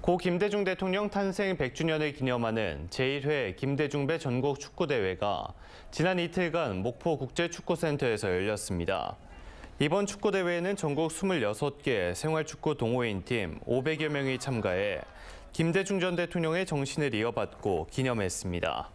고 김대중 대통령 탄생 100주년을 기념하는 제1회 김대중배 전국 축구대회가 지난 이틀간 목포 국제축구센터에서 열렸습니다. 이번 축구대회에는 전국 26개 생활축구 동호인팀 500여 명이 참가해 김대중 전 대통령의 정신을 이어받고 기념했습니다.